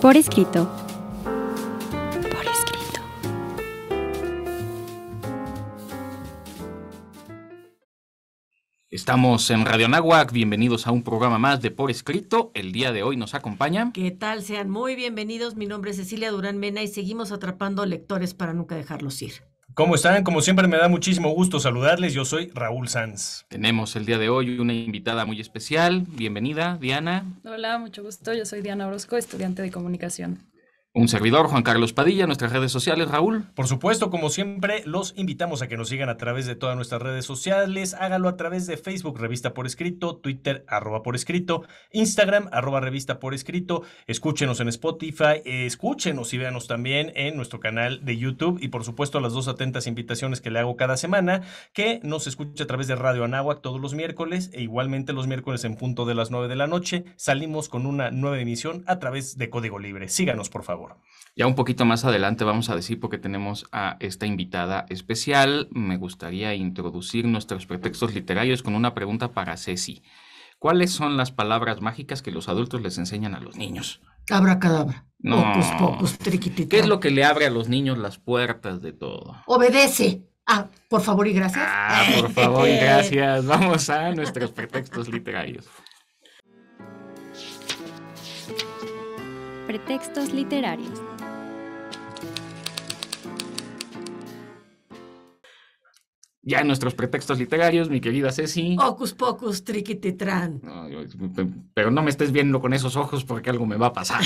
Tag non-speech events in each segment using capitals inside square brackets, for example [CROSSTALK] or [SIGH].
por escrito. Por escrito. Estamos en Radio Nahuac, bienvenidos a un programa más de Por Escrito. El día de hoy nos acompañan... ¿Qué tal? Sean muy bienvenidos. Mi nombre es Cecilia Durán Mena y seguimos atrapando lectores para nunca dejarlos ir. ¿Cómo están? Como siempre me da muchísimo gusto saludarles. Yo soy Raúl Sanz. Tenemos el día de hoy una invitada muy especial. Bienvenida, Diana. Hola, mucho gusto. Yo soy Diana Orozco, estudiante de comunicación. Un servidor, Juan Carlos Padilla, nuestras redes sociales, Raúl. Por supuesto, como siempre, los invitamos a que nos sigan a través de todas nuestras redes sociales. Hágalo a través de Facebook, Revista por Escrito, Twitter, arroba por escrito, Instagram, arroba revista por escrito. Escúchenos en Spotify, escúchenos y véanos también en nuestro canal de YouTube. Y por supuesto, las dos atentas invitaciones que le hago cada semana, que nos escuche a través de Radio Anáhuac todos los miércoles e igualmente los miércoles en punto de las 9 de la noche. Salimos con una nueva emisión a través de Código Libre. Síganos, por favor. Ya un poquito más adelante vamos a decir porque tenemos a esta invitada especial. Me gustaría introducir nuestros pretextos literarios con una pregunta para Ceci. ¿Cuáles son las palabras mágicas que los adultos les enseñan a los niños? cadabra. No. pues ¿Qué es lo que le abre a los niños las puertas de todo? Obedece. Ah, por favor y gracias. Ah, por favor y gracias. Vamos a nuestros pretextos literarios. Pretextos Literarios. Ya en nuestros pretextos literarios, mi querida Ceci. Ocus pocus, triqui pero no me estés viendo con esos ojos porque algo me va a pasar.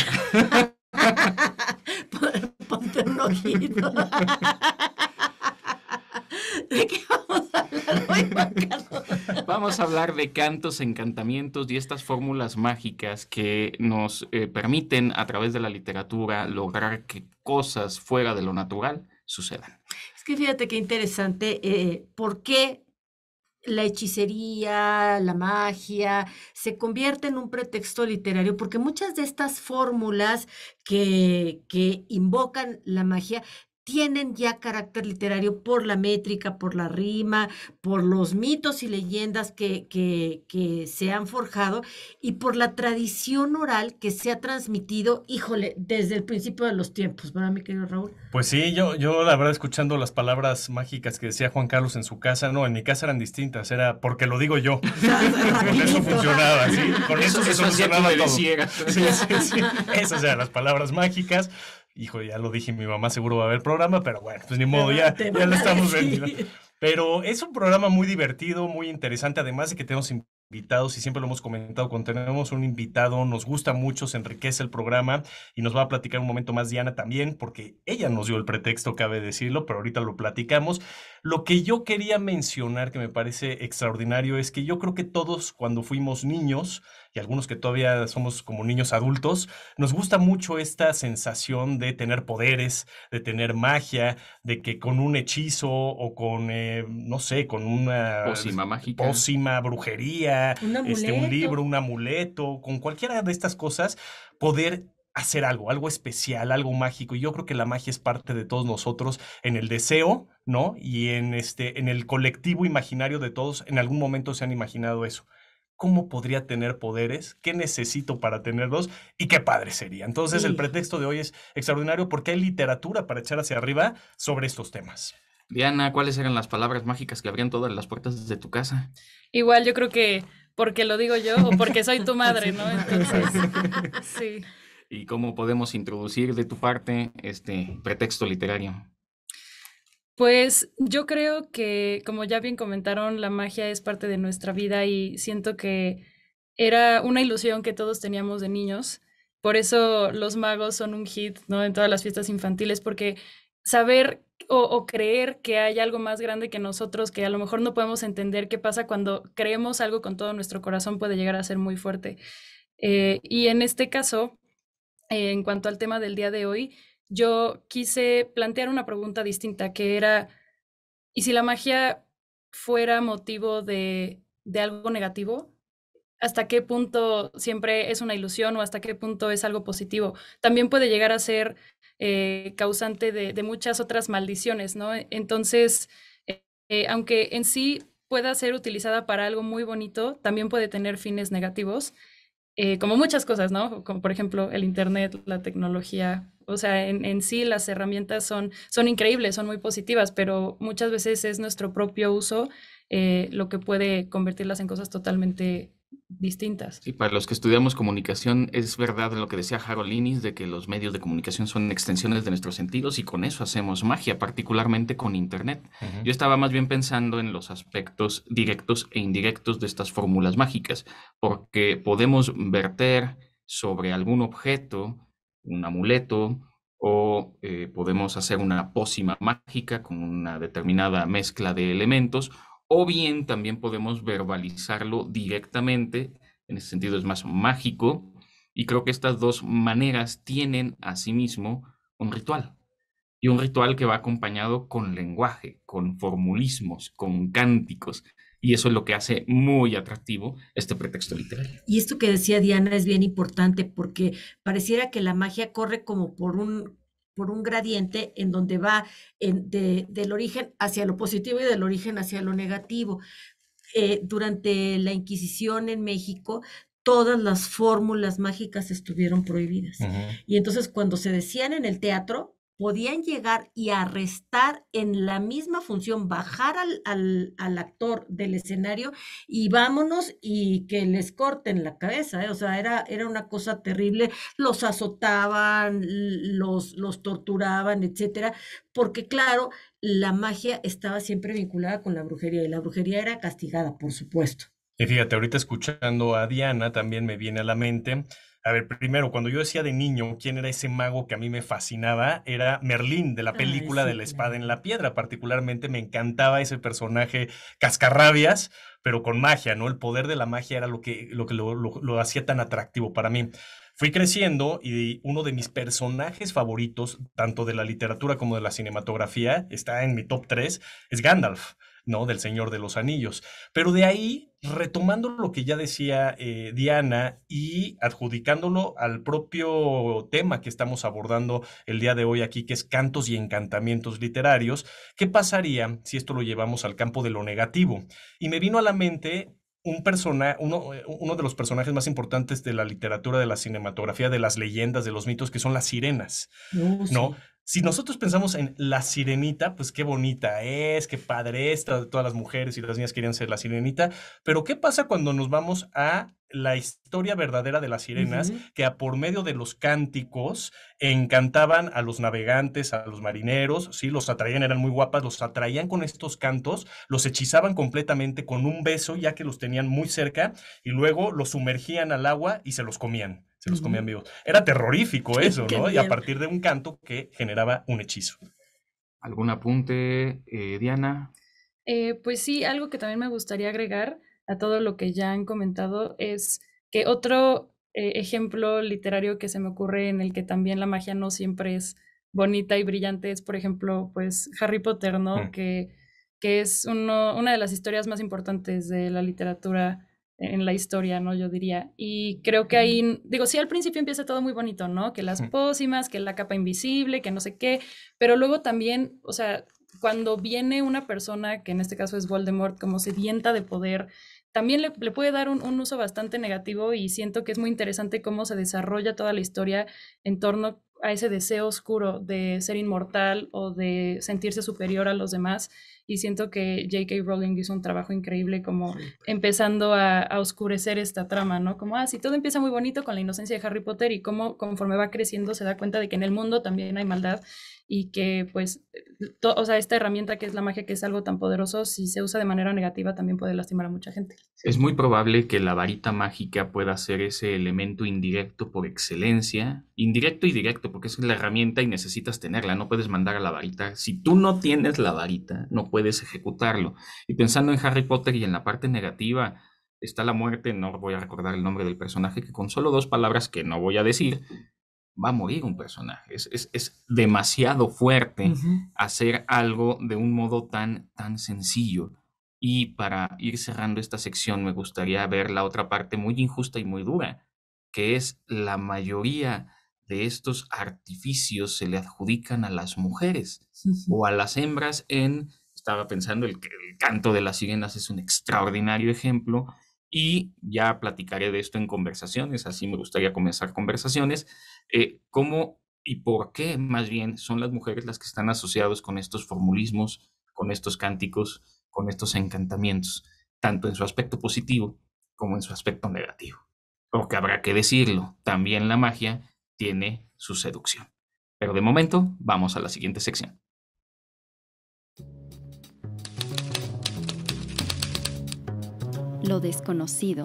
[LAUGHS] Ponte [LAUGHS] [LAUGHS] Vamos a hablar de cantos, encantamientos y estas fórmulas mágicas que nos eh, permiten a través de la literatura lograr que cosas fuera de lo natural sucedan. Es que fíjate qué interesante, eh, ¿por qué la hechicería, la magia, se convierte en un pretexto literario, porque muchas de estas fórmulas que, que, invocan la magia tienen ya carácter literario por la métrica, por la rima, por los mitos y leyendas que, que, se han forjado y por la tradición oral que se ha transmitido, híjole, desde el principio de los tiempos, ¿verdad, mi querido Raúl? Pues sí, yo, yo la verdad escuchando las palabras mágicas que decía Juan Carlos en su casa, no, en mi casa eran distintas, era porque lo digo yo. con [LAUGHS] eso funcionaba, sí, con eso, se solucionaba todo. Sí, sí, sí. Esas eran las palabras mágicas hijo, ya lo dije, mi mamá seguro va a ver el programa, pero bueno, pues ni modo, ya, lo [LAUGHS] estamos viendo. Pero es un programa muy divertido, muy interesante, además de que tenemos invitados y siempre lo hemos comentado, cuando tenemos un invitado nos gusta mucho, se enriquece el programa y nos va a platicar un momento más Diana también, porque ella nos dio el pretexto, cabe decirlo, pero ahorita lo platicamos. Lo que yo quería mencionar que me parece extraordinario es que yo creo que todos cuando fuimos niños, y algunos que todavía somos como niños adultos, nos gusta mucho esta sensación de tener poderes, de tener magia, de que con un hechizo o con, eh, no sé, con una... Pócima mágica. Pócima, brujería, un, este, un libro, un amuleto, con cualquiera de estas cosas, poder hacer algo, algo especial, algo mágico. Y yo creo que la magia es parte de todos nosotros en el deseo, ¿no? Y en este, en el colectivo imaginario de todos, en algún momento se han imaginado eso cómo podría tener poderes, qué necesito para tenerlos y qué padre sería. Entonces el pretexto de hoy es extraordinario porque hay literatura para echar hacia arriba sobre estos temas. Diana, ¿cuáles eran las palabras mágicas que abrían todas las puertas de tu casa? Igual yo creo que porque lo digo yo o porque soy tu madre, ¿no? Entonces, [LAUGHS] sí. ¿Y cómo podemos introducir de tu parte este pretexto literario? Pues yo creo que, como ya bien comentaron, la magia es parte de nuestra vida y siento que era una ilusión que todos teníamos de niños. Por eso los magos son un hit, ¿no? En todas las fiestas infantiles, porque saber o, creer que hay algo más grande que nosotros, que a lo mejor no podemos entender qué pasa cuando creemos algo con todo nuestro corazón, puede llegar a ser muy fuerte. Eh, y en este caso, en cuanto al tema del día de hoy, yo quise plantear una pregunta distinta que era, ¿y si la magia fuera motivo de, algo negativo? ¿Hasta qué punto siempre es una ilusión o hasta qué punto es algo positivo? También puede llegar a ser eh, causante de, muchas otras maldiciones, ¿no? Entonces, eh, eh, aunque en sí pueda ser utilizada para algo muy bonito, también puede tener fines negativos, como muchas cosas, ¿no? Como por ejemplo el Internet, la tecnología, o sea, en, sí las herramientas son, son increíbles, son muy positivas, pero muchas veces es nuestro propio uso eh, lo que puede convertirlas en cosas totalmente distintas. Y para los que estudiamos comunicación, es verdad lo que decía Harold de que los medios de comunicación son extensiones de nuestros sentidos y con eso hacemos magia, particularmente con Internet. Yo estaba más bien pensando en los aspectos directos e indirectos de estas fórmulas mágicas, porque podemos verter sobre algún objeto un amuleto, o eh, podemos hacer una pócima mágica con una determinada mezcla de elementos, o bien también podemos verbalizarlo directamente, en ese sentido es más mágico, y creo que estas dos maneras tienen asimismo sí un ritual, y un ritual que va acompañado con lenguaje, con formulismos, con cánticos, y eso es lo que hace muy atractivo este pretexto literario. Y esto que decía Diana es bien importante porque pareciera que la magia corre como por un por un gradiente en donde va del origen hacia lo positivo y del origen hacia lo negativo. Eh, durante la Inquisición en México, todas las fórmulas mágicas estuvieron prohibidas. Y entonces cuando se decían en el teatro, podían llegar y arrestar en la misma función, bajar al, al, actor del escenario y vámonos y que les corten la cabeza. ¿eh? O sea, era, era una cosa terrible. Los azotaban, los, los torturaban, etcétera, porque claro, la magia estaba siempre vinculada con la brujería y la brujería era castigada, por supuesto. Y fíjate, ahorita escuchando a Diana también me viene a la mente a ver, primero, cuando yo decía de niño, ¿quién era ese mago que a mí me fascinaba? Era Merlín, de la película de la espada en la piedra. Particularmente me encantaba ese personaje cascarrabias, pero con magia, ¿no? El poder de la magia era lo que lo, que lo, lo hacía tan atractivo para mí. Fui creciendo y uno de mis personajes favoritos, tanto de la literatura como de la cinematografía, está en mi top 3, es Gandalf. Del Señor de los Anillos. Pero de ahí, retomando lo que ya decía eh, Diana y adjudicándolo al propio tema que estamos abordando el día de hoy aquí, que es cantos y encantamientos literarios, ¿qué pasaría si esto lo llevamos al campo de lo negativo? Y me vino a la mente un uno, eh, uno, de los personajes más importantes de la literatura, de la cinematografía, de las leyendas, de los mitos, que son las sirenas, uh, si nosotros pensamos en la sirenita, pues qué bonita es, qué padre es, todas las mujeres y las niñas querían ser la sirenita, pero ¿qué pasa cuando nos vamos a la historia verdadera de las sirenas, que a por medio de los cánticos encantaban a los navegantes, a los marineros, sí, los atraían, eran muy guapas, los atraían con estos cantos, los hechizaban completamente con un beso, ya que los tenían muy cerca, y luego los sumergían al agua y se los comían se los comían vivos. Era terrorífico eso, ¿no? Y a partir de un canto que generaba un hechizo. ¿Algún apunte, eh, Diana? Eh, pues sí, algo que también me gustaría agregar a todo lo que ya han comentado es que otro eh, ejemplo literario que se me ocurre en el que también la magia no siempre es bonita y brillante es, por ejemplo, pues Harry Potter, ¿no? Mm. Que, que es uno, una de las historias más importantes de la literatura en la historia, ¿no? Yo diría. Y creo que ahí, digo, sí, al principio empieza todo muy bonito, ¿no? Que las pócimas, que la capa invisible, que no sé qué, pero luego también, o sea, cuando viene una persona, que en este caso es Voldemort, como sedienta de poder, también le, puede dar un, un, uso bastante negativo y siento que es muy interesante cómo se desarrolla toda la historia en torno a ese deseo oscuro de ser inmortal o de sentirse superior a los demás. Y siento que J.K. Rowling hizo un trabajo increíble como empezando a, oscurecer esta trama, ¿no? Como, ah, todo empieza muy bonito con la inocencia de Harry Potter y cómo conforme va creciendo se da cuenta de que en el mundo también hay maldad y que pues, o sea, esta herramienta que es la magia, que es algo tan poderoso, si se usa de manera negativa también puede lastimar a mucha gente. Es muy probable que la varita mágica pueda ser ese elemento indirecto por excelencia, indirecto y directo, porque es la herramienta y necesitas tenerla, no puedes mandar a la varita. Si tú no tienes la varita, no puedes ejecutarlo. Y pensando en Harry Potter y en la parte negativa, está la muerte, no voy a recordar el nombre del personaje, que con solo dos palabras que no voy a decir, va a morir un personaje. Es, demasiado fuerte hacer algo de un modo tan, tan sencillo. Y para ir cerrando esta sección, me gustaría ver la otra parte muy injusta y muy dura, que es la mayoría de estos artificios se le adjudican a las mujeres o a las hembras en, estaba pensando, el, el canto de las sirenas es un extraordinario ejemplo, y ya platicaré de esto en conversaciones, así me gustaría comenzar conversaciones, eh, cómo y por qué más bien son las mujeres las que están asociadas con estos formulismos, con estos cánticos, con estos encantamientos, tanto en su aspecto positivo como en su aspecto negativo. Porque habrá que decirlo, también la magia tiene su seducción. Pero de momento vamos a la siguiente sección. lo desconocido.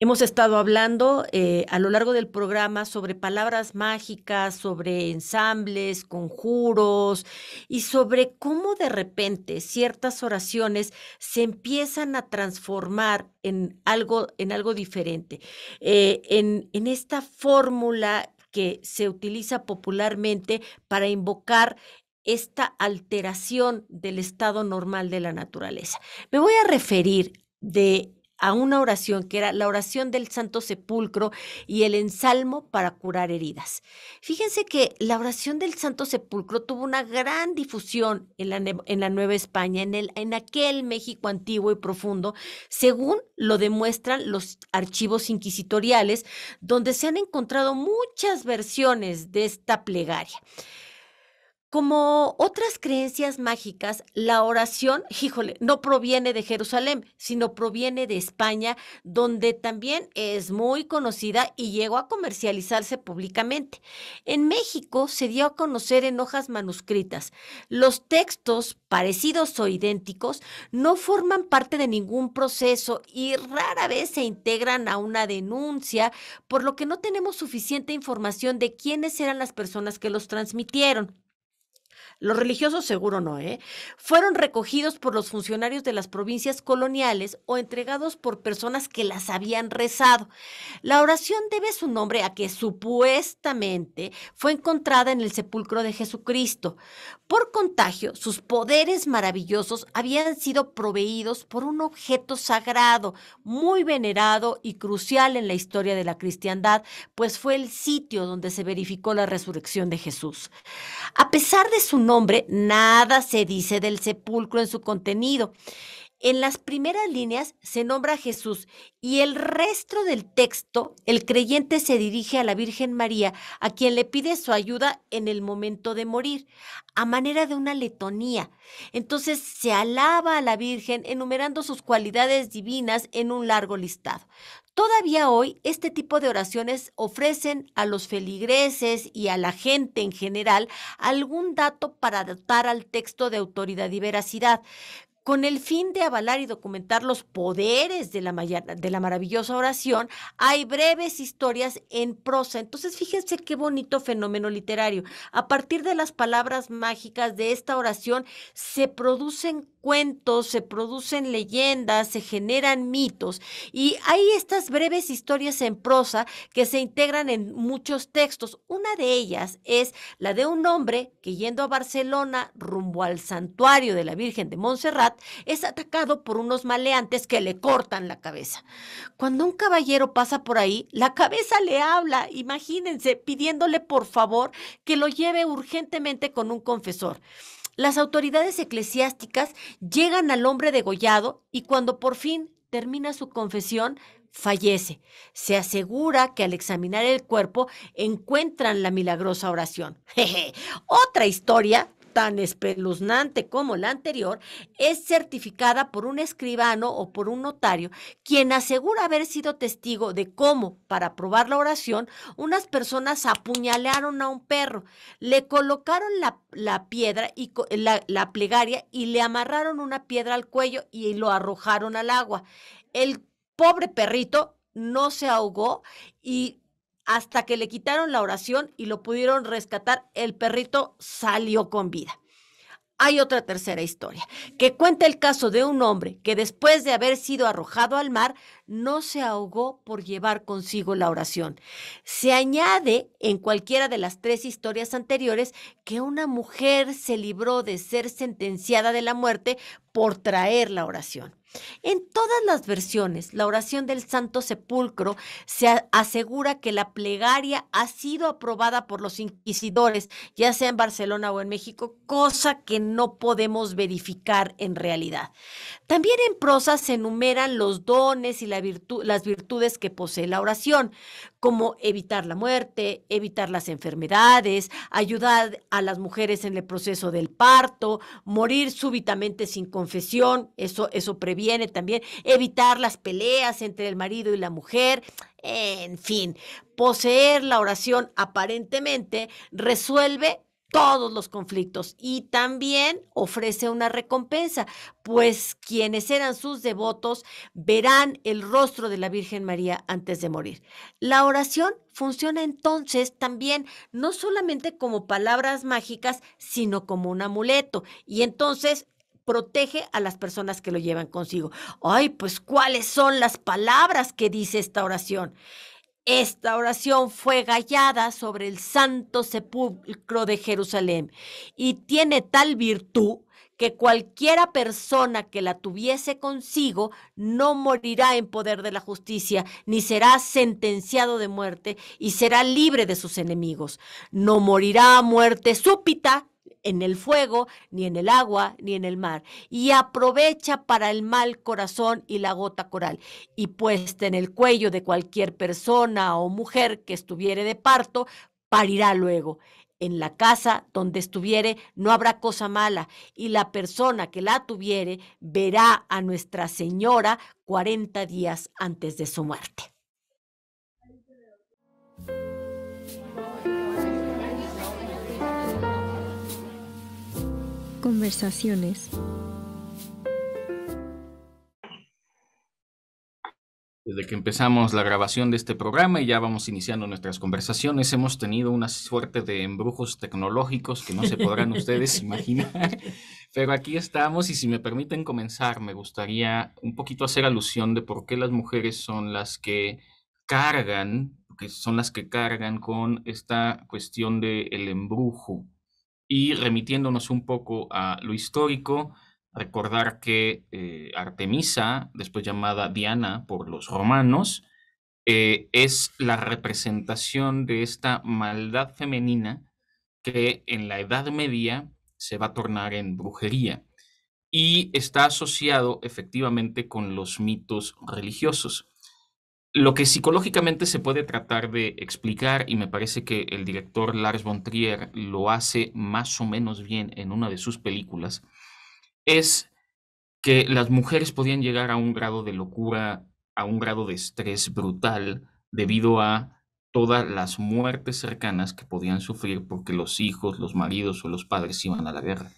Hemos estado hablando eh, a lo largo del programa sobre palabras mágicas, sobre ensambles, conjuros y sobre cómo de repente ciertas oraciones se empiezan a transformar en algo, en algo diferente. Eh, en, en esta fórmula que se utiliza popularmente para invocar esta alteración del estado normal de la naturaleza. Me voy a referir de a una oración que era la oración del Santo Sepulcro y el ensalmo para curar heridas. Fíjense que la oración del Santo Sepulcro tuvo una gran difusión en la, Nueva España, en, el, en aquel México antiguo y profundo, según lo demuestran los archivos inquisitoriales, donde se han encontrado muchas versiones de esta plegaria. Como otras creencias mágicas, la oración, híjole, no proviene de Jerusalén, sino proviene de España, donde también es muy conocida y llegó a comercializarse públicamente. En México se dio a conocer en hojas manuscritas. Los textos, parecidos o idénticos, no forman parte de ningún proceso y rara vez se integran a una denuncia, por lo que no tenemos suficiente información de quiénes eran las personas que los transmitieron. Los religiosos seguro no, ¿eh? Fueron recogidos por los funcionarios de las provincias coloniales o entregados por personas que las habían rezado. La oración debe su nombre a que supuestamente fue encontrada en el sepulcro de Jesucristo. Por contagio, sus poderes maravillosos habían sido proveídos por un objeto sagrado, muy venerado y crucial en la historia de la cristiandad, pues fue el sitio donde se verificó la resurrección de Jesús. A pesar de su nombre, nada se dice del sepulcro en su contenido. En las primeras líneas se nombra a Jesús y el resto del texto, el creyente se dirige a la Virgen María, a quien le pide su ayuda en el momento de morir, a manera de una letonía. Entonces se alaba a la Virgen enumerando sus cualidades divinas en un largo listado. Todavía hoy este tipo de oraciones ofrecen a los feligreses y a la gente en general algún dato para dotar al texto de autoridad y veracidad, con el fin de avalar y documentar los poderes de la, de la maravillosa oración, hay breves historias en prosa. Entonces, fíjense qué bonito fenómeno literario. A partir de las palabras mágicas de esta oración se producen cuentos, se producen leyendas, se generan mitos y hay estas breves historias en prosa que se integran en muchos textos. Una de ellas es la de un hombre que yendo a Barcelona rumbo al santuario de la Virgen de Montserrat es atacado por unos maleantes que le cortan la cabeza. Cuando un caballero pasa por ahí, la cabeza le habla, imagínense, pidiéndole por favor que lo lleve urgentemente con un confesor. Las autoridades eclesiásticas llegan al hombre degollado y cuando por fin termina su confesión, fallece. Se asegura que al examinar el cuerpo encuentran la milagrosa oración. [LAUGHS] Jeje. Otra historia tan espeluznante como la anterior, es certificada por un escribano o por un notario, quien asegura haber sido testigo de cómo, para probar la oración, unas personas apuñalearon a un perro, le colocaron la, piedra y la plegaria y le amarraron una piedra al cuello y lo arrojaron al agua. El pobre perrito no se ahogó y hasta que le quitaron la oración y lo pudieron rescatar, el perrito salió con vida. Hay otra tercera historia, que cuenta el caso de un hombre que después de haber sido arrojado al mar, no se ahogó por llevar consigo la oración. Se añade en cualquiera de las tres historias anteriores que una mujer se libró de ser sentenciada de la muerte por traer la oración. En todas las versiones, la oración del Santo Sepulcro se asegura que la plegaria ha sido aprobada por los inquisidores, ya sea en Barcelona o en México, cosa que no podemos verificar en realidad. También en prosa se enumeran los dones y las virtudes que posee la oración, como evitar la muerte, evitar las enfermedades, ayudar a las mujeres en el proceso del parto, morir súbitamente sin confesión, eso, eso previene también, evitar las peleas entre el marido y la mujer, en fin, poseer la oración aparentemente resuelve todos los conflictos y también ofrece una recompensa, pues quienes eran sus devotos verán el rostro de la Virgen María antes de morir. La oración funciona entonces también no solamente como palabras mágicas, sino como un amuleto. Y entonces protege a las personas que lo llevan consigo. Ay, pues ¿cuáles son las palabras que dice esta oración? Esta oración fue gallada sobre el santo sepulcro de Jerusalén y tiene tal virtud que cualquiera persona que la tuviese consigo no morirá en poder de la justicia, ni será sentenciado de muerte, y será libre de sus enemigos. No morirá a muerte súpita, en el fuego, ni en el agua, ni en el mar. Y aprovecha para el mal corazón y la gota coral. Y puesta en el cuello de cualquier persona o mujer que estuviere de parto, parirá luego. En la casa donde estuviere no habrá cosa mala, y la persona que la tuviere verá a Nuestra Señora 40 días antes de su muerte. Conversaciones. Desde que empezamos la grabación de este programa y ya vamos iniciando nuestras conversaciones, hemos tenido una suerte de embrujos tecnológicos que no se podrán [LAUGHS] ustedes imaginar. Pero aquí estamos y si me permiten comenzar, me gustaría un poquito hacer alusión de por qué las mujeres son las que cargan, que son las que cargan con esta cuestión del el embrujo y remitiéndonos un poco a lo histórico, recordar que eh, Artemisa, después llamada Diana por los romanos, eh, es la representación de esta maldad femenina que en la Edad Media se va a tornar en brujería y está asociado efectivamente con los mitos religiosos lo que psicológicamente se puede tratar de explicar, y me parece que el director Lars von Trier lo hace más o menos bien en una de sus películas, es que las mujeres podían llegar a un grado de locura, a un grado de estrés brutal debido a todas las muertes cercanas que podían sufrir porque los hijos, los maridos o los padres iban a la guerra,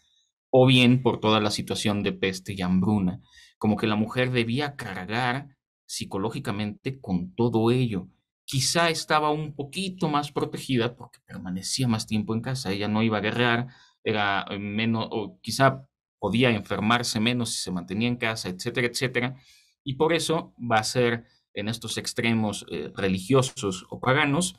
o bien por toda la situación de peste y hambruna, como que la mujer debía cargar psicológicamente con todo ello. Quizá estaba un poquito más protegida porque permanecía más tiempo en casa, ella no iba a guerrear, era eh, menos, o quizá podía enfermarse menos si se mantenía en casa, etcétera, etcétera. Y por eso va a ser en estos extremos eh, religiosos o paganos,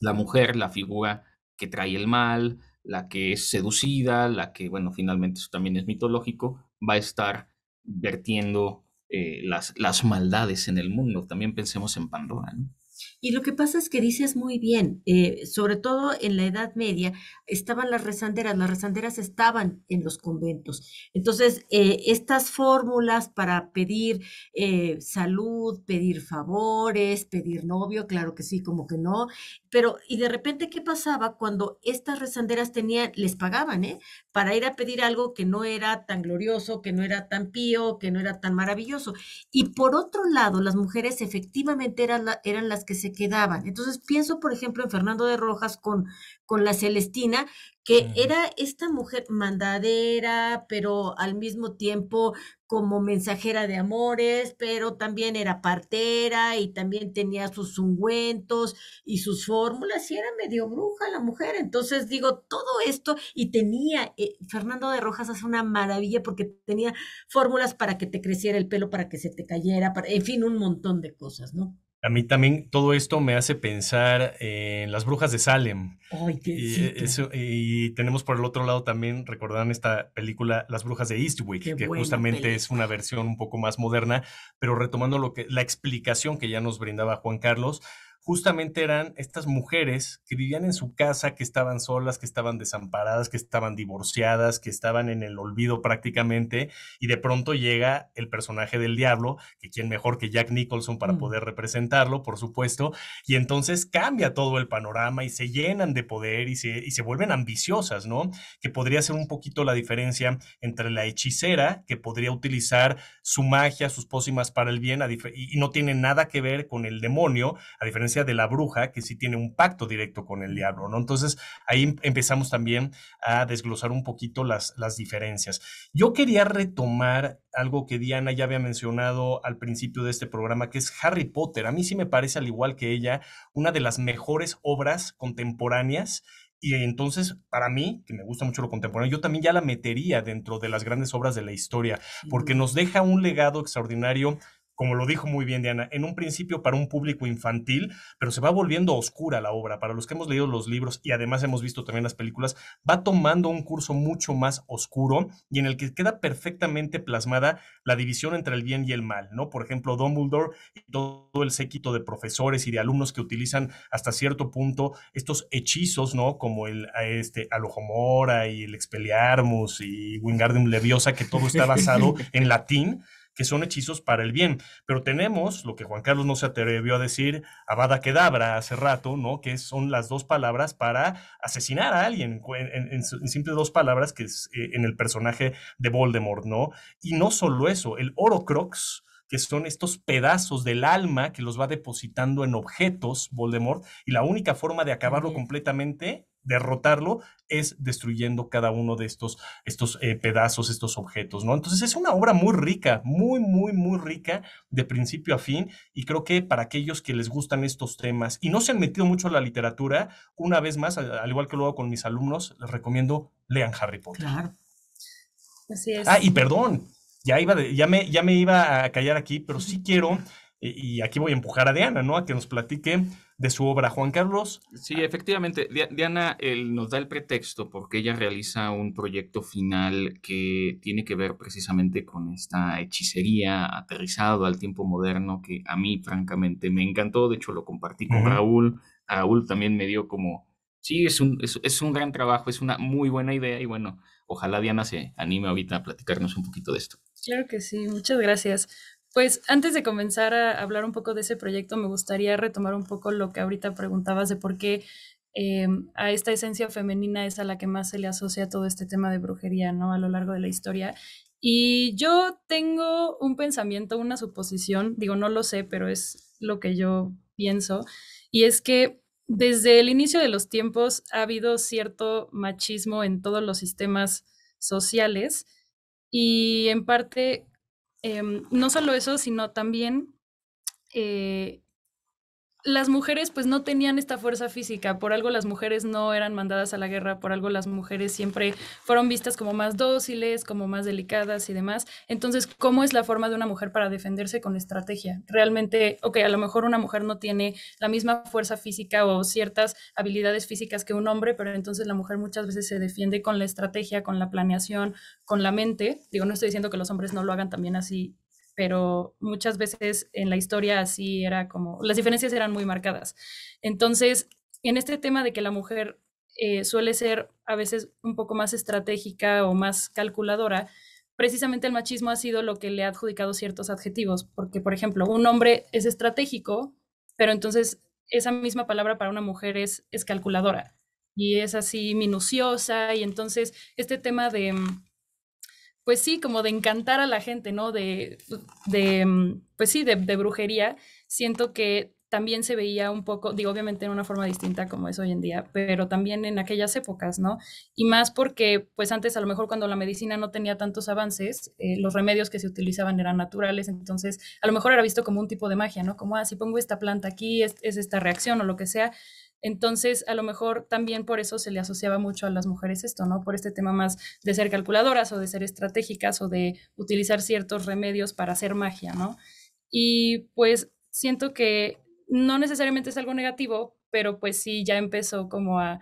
la mujer, la figura que trae el mal, la que es seducida, la que, bueno, finalmente eso también es mitológico, va a estar vertiendo eh, las, las maldades en el mundo. También pensemos en Pandora. ¿no? Y lo que pasa es que dices muy bien, eh, sobre todo en la Edad Media, estaban las rezanderas, las rezanderas estaban en los conventos. Entonces, eh, estas fórmulas para pedir eh, salud, pedir favores, pedir novio, claro que sí, como que no, pero y de repente, ¿qué pasaba cuando estas rezanderas tenían, les pagaban, ¿eh? Para ir a pedir algo que no era tan glorioso, que no era tan pío, que no era tan maravilloso. Y por otro lado, las mujeres efectivamente eran, eran las que se quedaban. Entonces pienso, por ejemplo, en Fernando de Rojas con, con la Celestina, que era esta mujer mandadera, pero al mismo tiempo como mensajera de amores, pero también era partera y también tenía sus ungüentos y sus fórmulas y era medio bruja la mujer. Entonces digo, todo esto y tenía, eh, Fernando de Rojas hace una maravilla porque tenía fórmulas para que te creciera el pelo, para que se te cayera, en fin, un montón de cosas, ¿no? A mí también todo esto me hace pensar en las brujas de Salem. y, y tenemos por el otro lado también, recordarán esta película Las brujas de Eastwick, que justamente es una versión un poco más moderna, pero retomando lo que, la explicación que ya nos brindaba Juan Carlos, justamente eran estas mujeres que vivían en su casa, que estaban solas, que estaban desamparadas, que estaban divorciadas, que estaban en el olvido prácticamente, y de pronto llega el personaje del diablo, que quién mejor que Jack Nicholson para mm. poder representarlo, por supuesto, y entonces cambia todo el panorama y se llenan de poder y se, vuelven ambiciosas, ¿no? Que podría ser un poquito la diferencia entre la hechicera, que podría utilizar su magia, sus pócimas para el bien, y, y no tiene nada que ver con el demonio, a diferencia de la bruja, que sí tiene un pacto directo con el diablo, ¿no? Entonces, ahí em, empezamos también a desglosar un poquito las, las diferencias. Yo quería retomar algo que Diana ya había mencionado al principio de este programa, que es Harry Potter. A mí sí me parece, al igual que ella, una de las mejores obras contemporáneas y entonces, para mí, que me gusta mucho lo contemporáneo, yo también ya la metería dentro de las grandes obras de la historia, porque nos deja un legado extraordinario como lo dijo muy bien Diana, en un principio para un público infantil, pero se va volviendo oscura la obra. Para los que hemos leído los libros y además hemos visto también las películas, va tomando un curso mucho más oscuro y en el que queda perfectamente plasmada la división entre el bien y el mal, ¿no? Por ejemplo, Dumbledore y todo el séquito de profesores y de alumnos que utilizan hasta cierto punto estos hechizos, ¿no? Como el este, Alojomora y el Expelliarmus y Wingardium Leviosa, que todo está basado [LAUGHS] en latín que son hechizos para el bien. Pero tenemos lo que Juan Carlos no se atrevió a decir, Abada Kedabra, hace rato, ¿no? Que son las dos palabras para asesinar a alguien, en, simples dos palabras que es eh, en el personaje de Voldemort, ¿no? Y no solo eso, el Orocrox, que son estos pedazos del alma que los va depositando en objetos, Voldemort, y la única forma de acabarlo completamente derrotarlo es destruyendo cada uno de estos, estos eh, pedazos, estos objetos, ¿no? Entonces es una obra muy rica, muy, muy, muy rica de principio a fin y creo que para aquellos que les gustan estos temas y no se han metido mucho en la literatura, una vez más, al igual que lo hago con mis alumnos, les recomiendo lean Harry Potter. Claro. Así es. Ah, y perdón, ya, iba ya, me, ya me iba a callar aquí, pero sí quiero, y aquí voy a empujar a Diana, ¿no? A que nos platique de su obra. Juan Carlos. Sí, efectivamente. Diana nos da el pretexto porque ella realiza un proyecto final que tiene que ver precisamente con esta hechicería aterrizado al tiempo moderno que a mí francamente me encantó. De hecho, lo compartí con Raúl. Raúl también me dio como, sí, es un, es un gran trabajo, es una muy buena idea y bueno, ojalá Diana se anime ahorita a platicarnos un poquito de esto. Claro que sí, muchas gracias. Pues antes de comenzar a hablar un poco de ese proyecto, me gustaría retomar un poco lo que ahorita preguntabas de por qué em, a esta esencia femenina es a la que más se le asocia todo este tema de brujería, ¿no? A lo largo de la historia. Y yo tengo un pensamiento, una suposición, digo, no lo sé, pero es lo que yo pienso, y es que desde el inicio de los tiempos ha habido cierto machismo en todos los sistemas sociales y en parte Em, no solo eso, sino también eh, las mujeres pues no tenían esta fuerza física, por algo las mujeres no eran mandadas a la guerra, por algo las mujeres siempre fueron vistas como más dóciles, como más delicadas y demás. Entonces, ¿cómo es la forma de una mujer para defenderse con estrategia? Realmente, ok, a lo mejor una mujer no tiene la misma fuerza física o ciertas habilidades físicas que un hombre, pero entonces la mujer muchas veces se defiende con la estrategia, con la planeación, con la mente. Digo, no estoy diciendo que los hombres no lo hagan también así pero muchas veces en la historia así era como, las diferencias eran muy marcadas. Entonces, en este tema de que la mujer eh, suele ser a veces un poco más estratégica o más calculadora, precisamente el machismo ha sido lo que le ha adjudicado ciertos adjetivos, porque, por ejemplo, un hombre es estratégico, pero entonces esa misma palabra para una mujer es, es calculadora y es así minuciosa, y entonces este tema de mm, pues sí, como de encantar a la gente, ¿no? De, de mm, pues sí, de, brujería, siento que también se veía un poco, digo, obviamente en una forma distinta como es hoy en día, pero también en aquellas épocas, ¿no? Y más porque, pues antes, a lo mejor cuando la medicina no tenía tantos avances, eh, los remedios que se utilizaban eran naturales, entonces a lo mejor era visto como un tipo de magia, ¿no? Como, ah, si pongo esta planta aquí, es, es esta reacción o lo que sea, entonces, a lo mejor también por eso se le asociaba mucho a las mujeres esto, ¿no? Por este tema más de ser calculadoras o de ser estratégicas o de utilizar ciertos remedios para hacer magia, ¿no? Y pues siento que no necesariamente es algo negativo, pero pues sí ya empezó como a,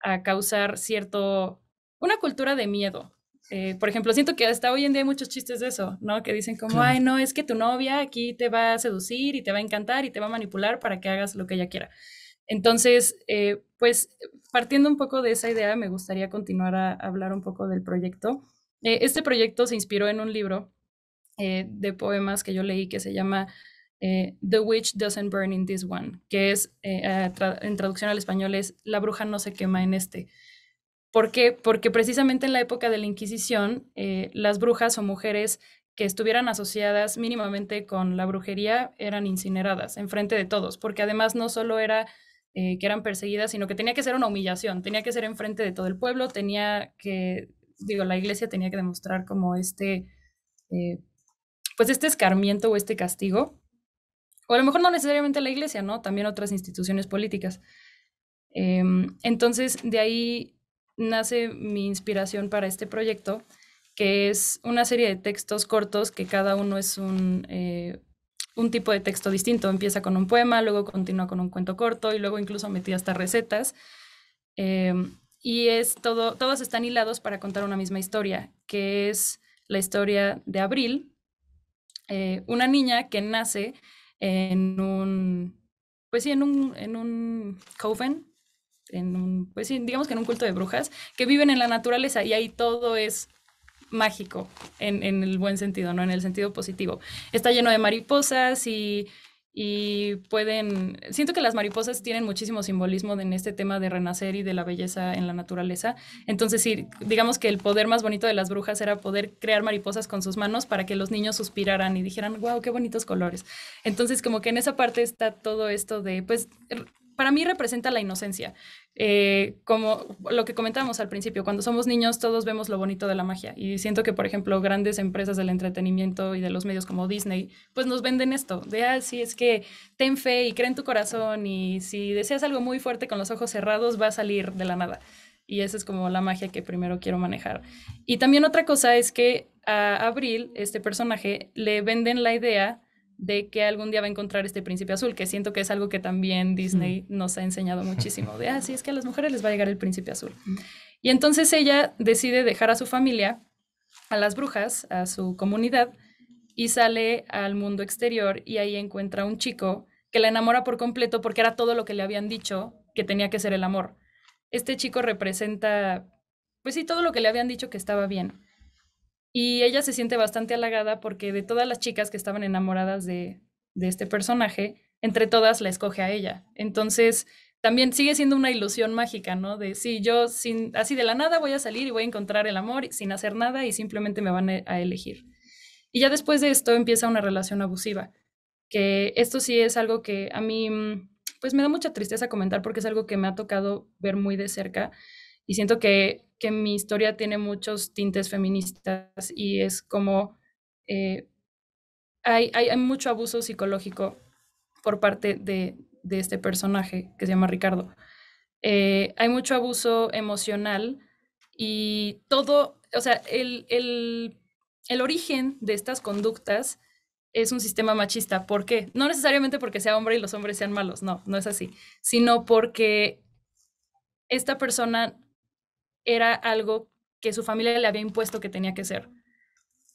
a causar cierto, una cultura de miedo. Eh, por ejemplo, siento que hasta hoy en día hay muchos chistes de eso, ¿no? Que dicen como, ay, no, es que tu novia aquí te va a seducir y te va a encantar y te va a manipular para que hagas lo que ella quiera. Entonces, eh, pues partiendo un poco de esa idea, me gustaría continuar a, hablar un poco del proyecto. Eh, este proyecto se inspiró en un libro eh, de poemas que yo leí que se llama eh, The Witch Doesn't Burn in This One, que es, en traducción al español, es La bruja no se quema en este. ¿Por qué? Porque precisamente en la época de la Inquisición, las brujas o mujeres que estuvieran asociadas mínimamente con la brujería eran incineradas enfrente de todos, porque además no solo era eh, que eran perseguidas, sino que tenía que ser una humillación, tenía que ser enfrente de todo el pueblo, tenía que, digo, la iglesia tenía que demostrar como este, eh, pues este escarmiento o este castigo, o a lo mejor no necesariamente la iglesia, ¿no? También otras instituciones políticas. Em, entonces, de ahí nace mi inspiración para este proyecto, que es una serie de textos cortos que cada uno es un, eh, un tipo de texto distinto. Empieza con un poema, luego continúa con un cuento corto y luego incluso metí hasta recetas. Eh, y es todo, todos están hilados para contar una misma historia, que es la historia de Abril, eh, una niña que nace en un, pues sí, en un, en un coven, en un, pues digamos que en un culto de brujas, que viven en la naturaleza y ahí todo es mágico en, el buen sentido, ¿no? En el sentido positivo. Está lleno de mariposas y, y pueden... Siento que las mariposas tienen muchísimo simbolismo en este tema de renacer y de la belleza en la naturaleza. Entonces, sí, digamos que el poder más bonito de las brujas era poder crear mariposas con sus manos para que los niños suspiraran y dijeran, wow, qué bonitos colores. Entonces, como que en esa parte está todo esto de, pues para mí representa la inocencia. Eh, como lo que comentábamos al principio, cuando somos niños todos vemos lo bonito de la magia y siento que, por ejemplo, grandes empresas del entretenimiento y de los medios como Disney, pues nos venden esto, de, ah, es que ten fe y cree en tu corazón y si deseas algo muy fuerte con los ojos cerrados va a salir de la nada. Y esa es como la magia que primero quiero manejar. Y también otra cosa es que a Abril, este personaje, le venden la idea de que algún día va a encontrar este príncipe azul, que siento que es algo que también Disney nos ha enseñado muchísimo, de, ah, sí, es que a las mujeres les va a llegar el príncipe azul. Y entonces ella decide dejar a su familia, a las brujas, a su comunidad, y sale al mundo exterior y ahí encuentra a un chico que la enamora por completo porque era todo lo que le habían dicho que tenía que ser el amor. Este chico representa, pues sí, todo lo que le habían dicho que estaba bien. Y ella se siente bastante halagada porque de todas las chicas que estaban enamoradas de, este personaje, entre todas la escoge a ella. Entonces, también sigue siendo una ilusión mágica, ¿no? De sí, yo sin, así de la nada voy a salir y voy a encontrar el amor sin hacer nada y simplemente me van e, a elegir. Y ya después de esto empieza una relación abusiva, que esto sí es algo que a mí, mm, pues me da mucha tristeza comentar porque es algo que me ha tocado ver muy de cerca, y siento que, mi historia tiene muchos tintes feministas y es como eh, hay, mucho abuso psicológico por parte de, este personaje que se llama Ricardo. Eh, hay mucho abuso emocional y todo, o sea, el, el origen de estas conductas es un sistema machista. ¿Por qué? No necesariamente porque sea hombre y los hombres sean malos, no, no es así, sino porque esta persona era algo que su familia le había impuesto que tenía que ser.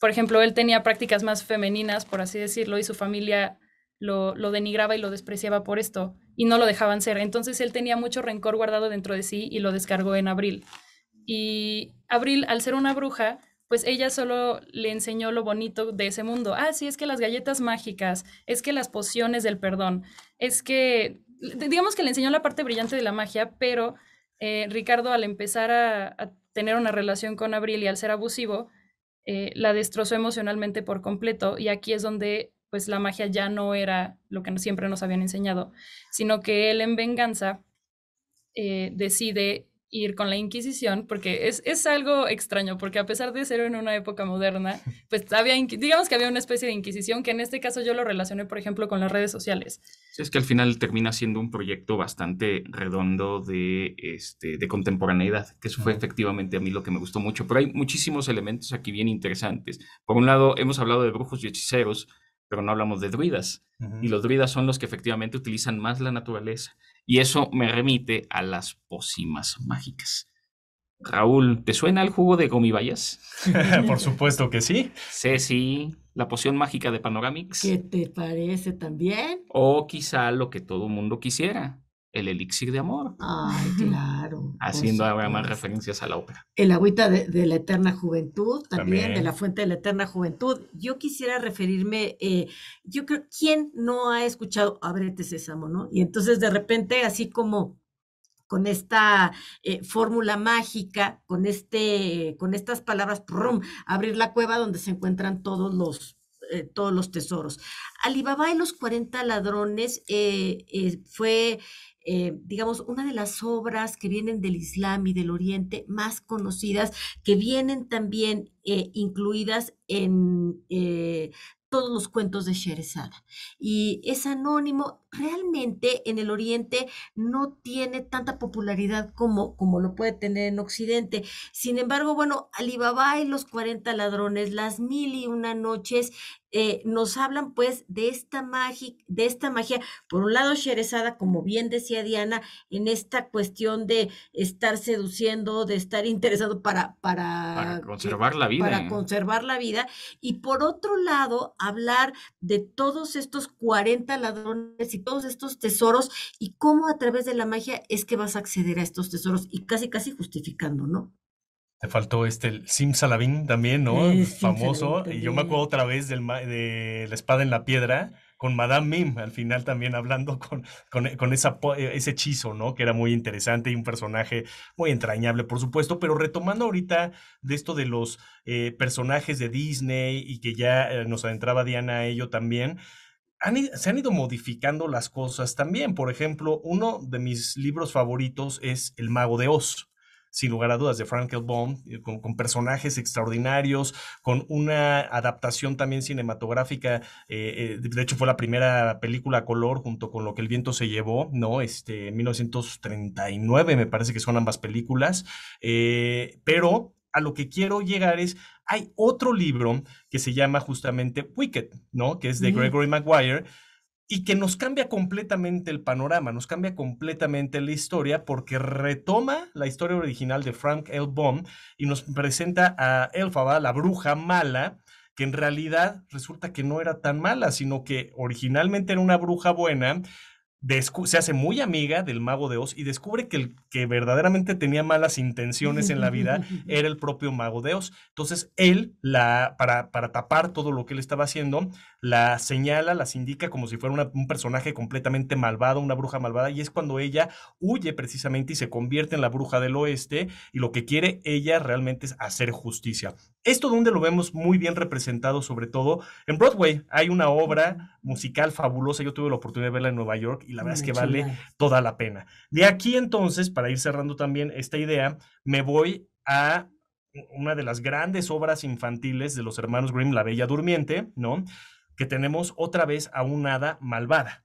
Por ejemplo, él tenía prácticas más femeninas, por así decirlo, y su familia lo, denigraba y lo despreciaba por esto, y no lo dejaban ser. Entonces él tenía mucho rencor guardado dentro de sí y lo descargó en Abril. Y Abril, al ser una bruja, pues ella solo le enseñó lo bonito de ese mundo. Ah, sí, es que las galletas mágicas, es que las pociones del perdón, es que, digamos que le enseñó la parte brillante de la magia, pero eh, Ricardo al empezar a, tener una relación con Abril y al ser abusivo, eh, la destrozó emocionalmente por completo y aquí es donde pues la magia ya no era lo que siempre nos habían enseñado, sino que él en venganza eh, decide ir con la Inquisición, porque es, es, algo extraño, porque a pesar de ser en una época moderna, [LAUGHS] pues había, digamos que había una especie de Inquisición, que en este caso yo lo relacioné, por ejemplo, con las redes sociales. es que al final termina siendo un proyecto bastante redondo de, este, de contemporaneidad, que eso fue efectivamente a mí lo que me gustó mucho, pero hay muchísimos elementos aquí bien interesantes. Por un lado, hemos hablado de brujos y hechiceros, pero no hablamos de druidas. Y los druidas son los que efectivamente utilizan más la naturaleza. Y eso me remite a las pócimas mágicas. Raúl, ¿te suena el jugo de gomibayas? [LAUGHS] Por supuesto que sí. Sí, sí. La poción mágica de Panoramix. ¿Qué te parece también? O quizá lo que todo mundo quisiera, el elixir de amor. Ay, [LAUGHS] claro. Haciendo ahora más referencias a la ópera. El agüita de, la eterna juventud, también, de la fuente de la eterna juventud. Yo quisiera referirme, eh, yo creo, ¿quién no ha escuchado Abrete Sésamo, no? Y entonces de repente, así como con esta eh, fórmula mágica, con, este, con estas palabras, abrir la cueva donde se encuentran todos los eh, todos los tesoros. Alibaba y los 40 ladrones fue eh, digamos, una de las obras que vienen del Islam y del Oriente más conocidas, que vienen también eh, incluidas en eh, todos los cuentos de Sherezada. Y es anónimo, realmente en el Oriente no tiene tanta popularidad como, como lo puede tener en Occidente. Sin embargo, bueno, Alibaba y los 40 ladrones, las mil y una noches, eh, nos hablan pues de esta, magia, de esta magia, por un lado Sherezada, como bien decía Diana, en esta cuestión de estar seduciendo, de estar [LAUGHS] interesado para... Para, conservar la vida. Para ¿eh? conservar la vida. Y por otro lado, hablar de todos estos 40 ladrones y todos estos tesoros y cómo a través de la magia es que vas a acceder a estos tesoros y casi, casi justificando, ¿no? Te faltó este el Sim Salavín también, ¿no? Eh, Famoso. Y yo me acuerdo otra vez del, de la espada en la piedra con Madame Mim, al final también hablando con, con, esa, e, ese hechizo, ¿no? Que era muy interesante y un personaje muy entrañable, por supuesto, pero retomando ahorita de esto de los eh, personajes de Disney y que ya eh, nos adentraba Diana a ello también, se han ido modificando las cosas también. Por ejemplo, uno de mis libros favoritos es El Mago de Oz sin lugar a dudas, de frankel eh, con, con personajes extraordinarios, con una adaptación también cinematográfica. Eh, eh, de hecho, fue la primera película a color junto con Lo que el viento se llevó, ¿no? Este, en 1939, me parece que son ambas películas. pero a lo que quiero llegar es, hay otro libro que se llama justamente Wicked, ¿no? Que es de Gregory Maguire y que nos cambia completamente el panorama, nos cambia completamente la historia porque retoma la historia original de Frank L. Baum y nos presenta a Elfaba, la bruja mala, que en realidad resulta que no era tan mala, sino que originalmente era una bruja buena se hace muy amiga del mago de Oz y descubre que el que verdaderamente tenía malas intenciones en la vida [LAUGHS] era el propio mago de Oz. Entonces él, la, para, para tapar todo lo que él estaba haciendo, la señala, las indica como si fuera un personaje completamente malvado, una bruja malvada, y es cuando ella huye precisamente y se convierte en la bruja del oeste, y lo que quiere ella realmente es hacer justicia. Esto donde lo vemos muy bien representado, sobre todo en Broadway. Hay una obra musical fabulosa, yo tuve la oportunidad de verla en Nueva York, y la verdad es que vale toda la pena. De aquí entonces, para ir cerrando también esta idea, me voy a una de las grandes obras infantiles de los hermanos Grimm, La Bella Durmiente, ¿no? que tenemos otra vez a un hada malvada.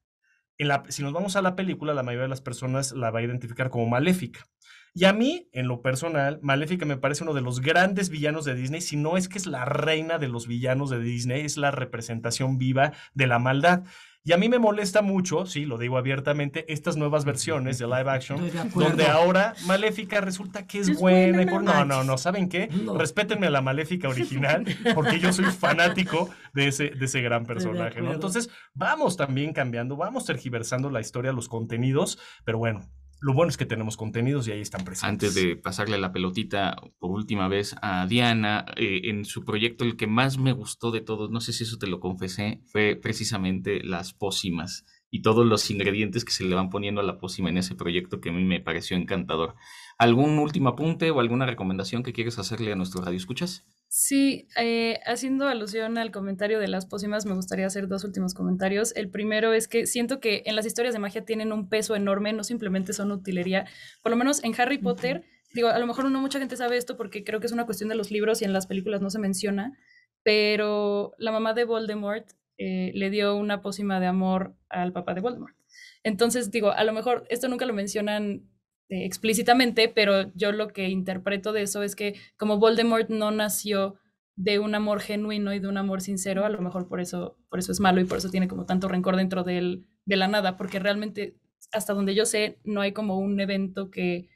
En la, si nos vamos a la película, la mayoría de las personas la va a identificar como maléfica. Y a mí, en lo personal, Maléfica me parece uno de los grandes villanos de Disney, si no es que es la reina de los villanos de Disney, es la representación viva de la maldad. Y a mí me molesta mucho, sí, lo digo abiertamente, estas nuevas versiones de live action, donde ahora Maléfica resulta que es, buena. No, no, no, ¿saben qué? Respétenme a la Maléfica original, [LAUGHS] porque yo soy fanático de ese, de ese gran personaje, Entonces, vamos también cambiando, vamos tergiversando la historia, los contenidos, pero bueno, lo bueno es que tenemos contenidos y ahí están presentes. Antes de pasarle la pelotita por última vez a Diana, eh, en su proyecto el que más me gustó de todos, no sé si eso te lo confesé, fue precisamente las pócimas y todos los ingredientes que se le van poniendo a la pócima en ese proyecto que a mí me pareció encantador. ¿Algún último apunte o alguna recomendación que quieres hacerle a nuestro radio escuchas? Sí, eh, haciendo alusión al comentario de las pócimas, me gustaría hacer dos últimos comentarios. El primero es que siento que en las historias de magia tienen un peso enorme, no simplemente son utilería. Por lo menos en Harry Potter, digo, a lo mejor no mucha gente sabe esto porque creo que es una cuestión de los libros y en las películas no se menciona, pero la mamá de Voldemort eh, le dio una pócima de amor al papá de Voldemort. Entonces, digo, a lo mejor esto nunca lo mencionan este, explícitamente, pero yo lo que interpreto de eso es que como Voldemort no nació de un amor genuino y de un amor sincero, a lo mejor por eso, por eso es malo y por eso tiene como tanto rencor dentro de, de la nada, porque realmente, hasta donde yo sé, no hay como un evento que,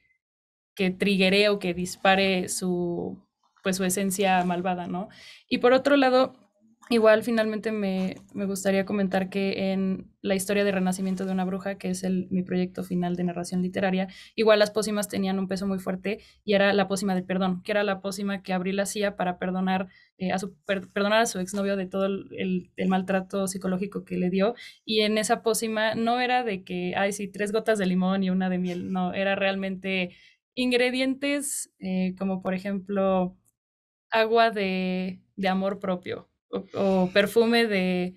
que o que dispare su, pues, su esencia malvada, ¿no? Y por otro lado, Igual finalmente me, gustaría comentar que en la historia de Renacimiento de una bruja, que es el, mi proyecto final de narración literaria, igual las pócimas tenían un peso muy fuerte y era la pócima del perdón, que era la pócima que Abril hacía para perdonar, eh, a, su, perdonar a su exnovio de todo el, maltrato psicológico que le dio. Y en esa pócima no era de que, ay, sí, tres gotas de limón y una de miel, no, era realmente ingredientes eh, como por ejemplo agua de amor propio o, perfume de,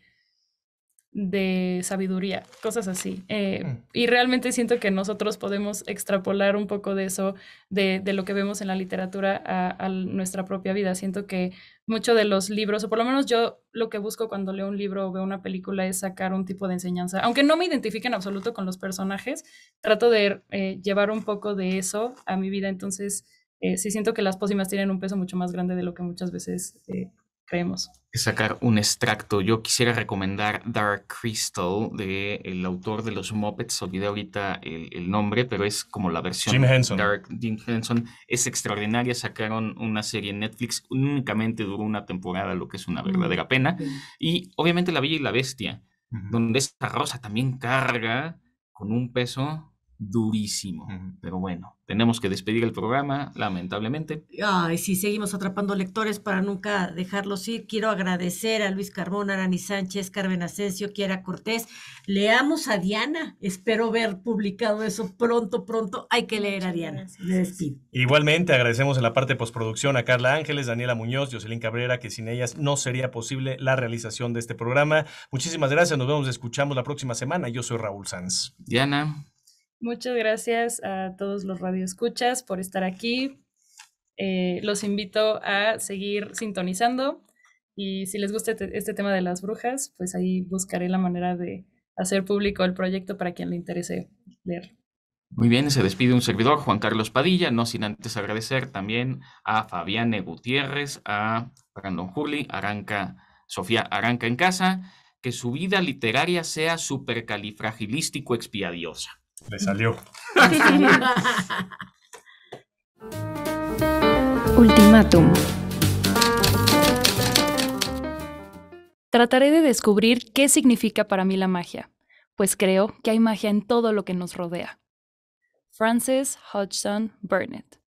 de sabiduría, cosas así. Eh, mm. Y realmente siento que nosotros podemos extrapolar un poco de eso, de, lo que vemos en la literatura a, nuestra propia vida. Siento que mucho de los libros, o por lo menos yo lo que busco cuando leo un libro o veo una película es sacar un tipo de enseñanza. Aunque no me identifique en absoluto con los personajes, trato de eh, llevar un poco de eso a mi vida. Entonces, eh, sí siento que las pócimas tienen un peso mucho más grande de lo que muchas veces creemos. Sacar un extracto. Yo quisiera recomendar Dark Crystal, de el autor de los Muppets, olvidé ahorita el, nombre, pero es como la versión Jim Henson. Dark Jim Henson. Es extraordinaria, sacaron una serie en Netflix, únicamente duró una temporada, lo que es una mm. verdadera pena. Y obviamente La Villa y la Bestia, donde esta rosa también carga con un peso durísimo. Pero bueno, tenemos que despedir el programa, lamentablemente. Ay, si seguimos atrapando lectores para nunca dejarlos ir. Quiero agradecer a Luis Carbón, Arani Sánchez, Carmen Asensio, Quiera Cortés. Leamos a Diana. Espero ver publicado eso pronto, pronto. Hay que leer a Diana. Igualmente, agradecemos en la parte de postproducción a Carla Ángeles, Daniela Muñoz, Jocelyn Cabrera, que sin ellas no sería posible la realización de este programa. Muchísimas gracias. Nos vemos, escuchamos la próxima semana. Yo soy Raúl Sanz. Diana. Muchas gracias a todos los radioescuchas por estar aquí. Eh, los invito a seguir sintonizando y si les gusta este, este, tema de las brujas, pues ahí buscaré la manera de hacer público el proyecto para quien le interese leer. Muy bien, se despide un servidor, Juan Carlos Padilla, no sin antes agradecer también a Fabiane Gutiérrez, a Brandon Juli, Aranca, Sofía Aranca en casa, que su vida literaria sea supercalifragilístico expiadiosa. Le salió. [LAUGHS] Ultimátum. Trataré de descubrir qué significa para mí la magia, pues creo que hay magia en todo lo que nos rodea. Francis Hodgson Burnett.